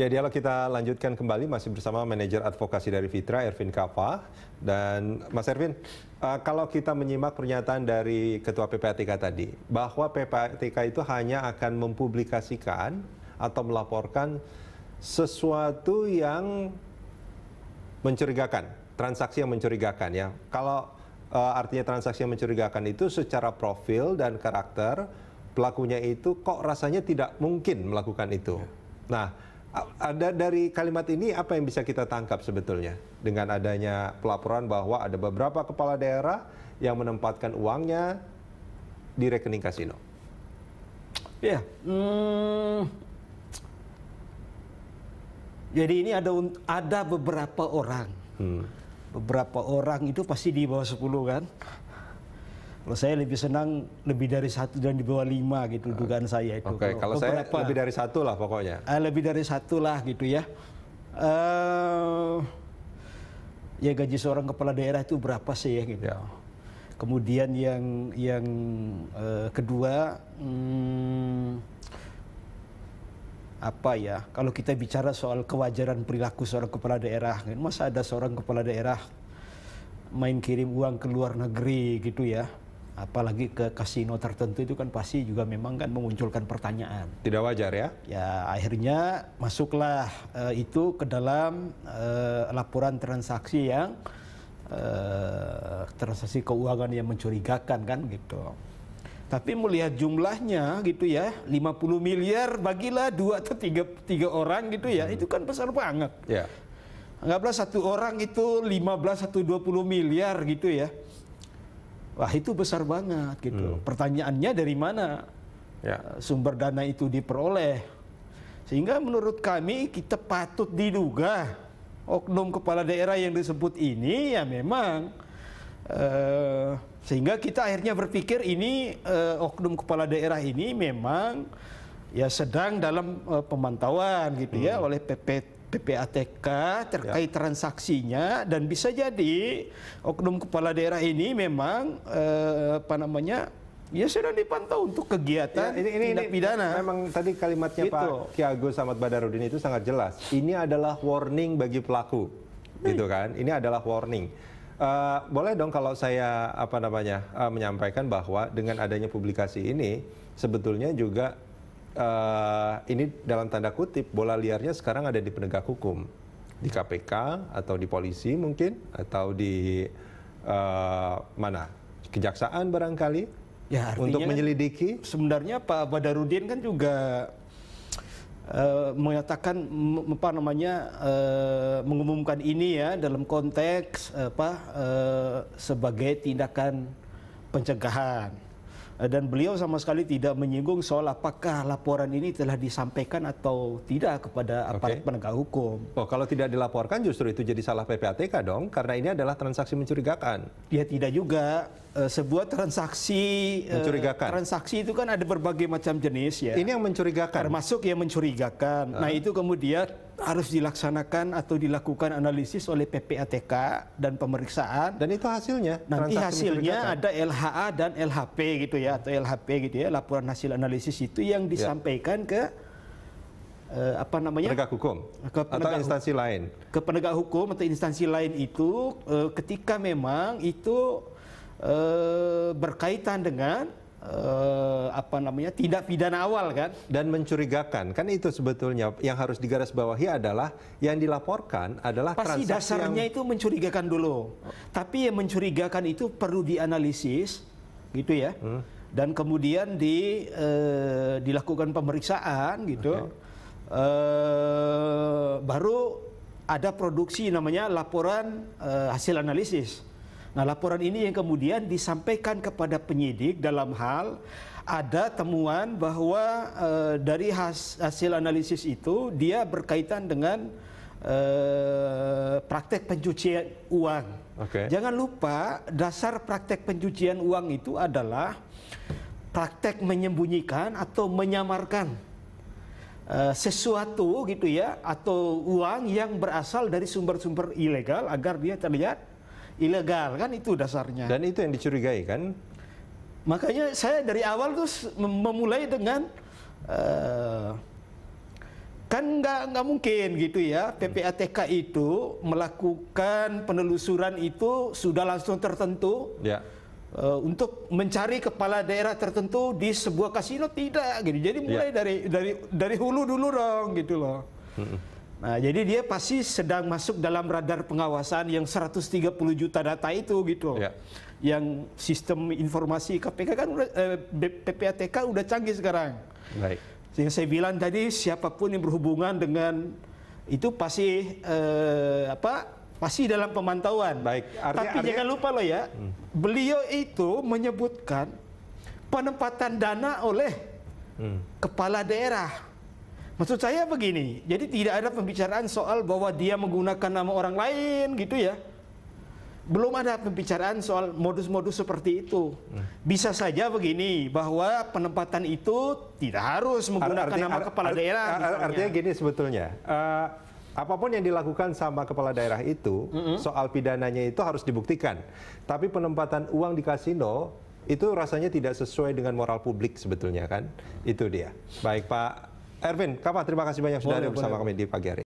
Ya, dialog kita lanjutkan kembali masih bersama manajer advokasi dari Fitra, Ervin Kava. Dan Mas Ervin, eh, kalau kita menyimak pernyataan dari Ketua PPATK tadi, bahwa PPATK itu hanya akan mempublikasikan atau melaporkan sesuatu yang mencurigakan, transaksi yang mencurigakan ya. Kalau eh, artinya transaksi yang mencurigakan itu secara profil dan karakter pelakunya itu kok rasanya tidak mungkin melakukan itu. Ya. Nah, ada dari kalimat ini apa yang bisa kita tangkap sebetulnya dengan adanya pelaporan bahwa ada beberapa kepala daerah yang menempatkan uangnya di rekening kasino. Ya, hmm, jadi ini ada ada beberapa orang, hmm. beberapa orang itu pasti di bawah 10 kan, kalau saya lebih senang lebih dari satu dan di bawah lima gitu ah. dugaan saya itu. Oke, okay, kalau, saya lebih dari satu lah pokoknya. Uh, lebih dari satu lah gitu ya. Uh, ya gaji seorang kepala daerah itu berapa sih ya gitu. Yeah. Kemudian yang yang uh, kedua hmm, apa ya? Kalau kita bicara soal kewajaran perilaku seorang kepala daerah, masa ada seorang kepala daerah main kirim uang ke luar negeri gitu ya? apalagi ke kasino tertentu itu kan pasti juga memang kan memunculkan pertanyaan. Tidak wajar ya? Ya akhirnya masuklah e, itu ke dalam e, laporan transaksi yang e, transaksi keuangan yang mencurigakan kan gitu. Tapi melihat jumlahnya gitu ya, 50 miliar bagilah dua atau tiga, tiga orang gitu ya, hmm. itu kan besar banget. Ya. Anggaplah satu orang itu 15 atau 20 miliar gitu ya Wah itu besar banget gitu. Hmm. Pertanyaannya dari mana ya. Eh, sumber dana itu diperoleh? Sehingga menurut kami kita patut diduga oknum kepala daerah yang disebut ini ya memang uh, sehingga kita akhirnya berpikir ini uh, oknum kepala daerah ini memang ya sedang dalam uh, pemantauan gitu ya, hmm. ya oleh PPT. PPATK terkait ya. transaksinya dan bisa jadi oknum kepala daerah ini memang eh, apa namanya ya sudah dipantau untuk kegiatan ya, ini, ini, tindak pidana. memang tadi kalimatnya gitu. Pak Kiago Samad Badarudin itu sangat jelas. Ini adalah warning bagi pelaku, hmm. gitu kan? Ini adalah warning. Uh, boleh dong kalau saya apa namanya uh, menyampaikan bahwa dengan adanya publikasi ini sebetulnya juga uh, ini dalam tanda kutip bola liarnya sekarang ada di penegak hukum, di KPK atau di polisi mungkin atau di uh, mana kejaksaan barangkali. Ya, artinya untuk menyelidiki. Sebenarnya Pak Badarudin kan juga Uh, menyatakan apa namanya uh, mengumumkan ini ya dalam konteks apa uh, sebagai tindakan pencegahan Eh, dan beliau sama sekali tidak menyinggung soal apakah laporan ini telah disampaikan atau tidak kepada aparat okay. penegak hukum. Oh, kalau tidak dilaporkan justru itu jadi salah PPATK dong, karena ini adalah transaksi mencurigakan. Ya tidak juga eh, sebuah transaksi eh, mencurigakan. transaksi itu kan ada berbagai macam jenis ya. Ini yang mencurigakan. Termasuk yang mencurigakan. Uh. Nah, itu kemudian harus dilaksanakan atau dilakukan analisis oleh PPATK dan pemeriksaan. Dan itu hasilnya? Nanti hasilnya ada LHA dan LHP gitu ya, atau LHP gitu ya, laporan hasil analisis itu yang ya. disampaikan ya. ke eh, apa namanya penegak hukum ke penegak atau instansi hu lain ke penegak hukum atau instansi lain itu eh, ketika memang itu eh, berkaitan dengan uh, apa namanya tidak pidana awal kan dan mencurigakan kan itu sebetulnya yang harus digarisbawahi adalah yang dilaporkan adalah pasti dasarnya yang... itu mencurigakan dulu tapi yang mencurigakan itu perlu dianalisis gitu ya hmm. dan kemudian di uh, dilakukan pemeriksaan gitu okay. uh, eh, baru ada produksi namanya laporan uh, hasil analisis Nah, laporan ini yang kemudian disampaikan kepada penyidik dalam hal ada temuan bahwa e, dari has, hasil analisis itu dia berkaitan dengan e, praktek pencucian uang. Okay. Jangan lupa dasar praktek pencucian uang itu adalah praktek menyembunyikan atau menyamarkan eh, sesuatu gitu ya atau uang yang berasal dari sumber-sumber ilegal agar dia terlihat ilegal kan itu dasarnya. Dan itu yang dicurigai kan? Makanya saya dari awal tuh memulai dengan uh, kan nggak nggak mungkin gitu ya PPATK itu melakukan penelusuran itu sudah langsung tertentu ya. uh, untuk mencari kepala daerah tertentu di sebuah kasino tidak gitu jadi ya. mulai ya. dari dari dari hulu dulu dong gitu loh. Hmm. Nah, jadi dia pasti sedang masuk dalam radar pengawasan yang 130 juta data itu gitu. Ya. Yang sistem informasi KPK kan eh, PPATK udah canggih sekarang. Baik. Yang saya bilang tadi siapapun yang berhubungan dengan itu pasti eh, apa? Pasti dalam pemantauan. Baik. Artinya, Tapi artinya... jangan lupa loh ya, hmm. beliau itu menyebutkan penempatan dana oleh hmm. kepala daerah Maksud saya begini, jadi tidak ada pembicaraan soal bahwa dia menggunakan nama orang lain gitu ya. Belum ada pembicaraan soal modus-modus seperti itu. Hmm. Bisa saja begini bahwa penempatan itu tidak harus menggunakan arti, nama kepala daerah. artinya gini sebetulnya. Uh, Apapun yang dilakukan sama kepala daerah itu, mm -hmm. soal pidananya itu harus dibuktikan. Tapi penempatan uang di kasino itu rasanya tidak sesuai dengan moral publik sebetulnya kan. Itu dia. Baik Pak erwin Kapa, terima kasih banyak sudah ada bersama kami di pagi hari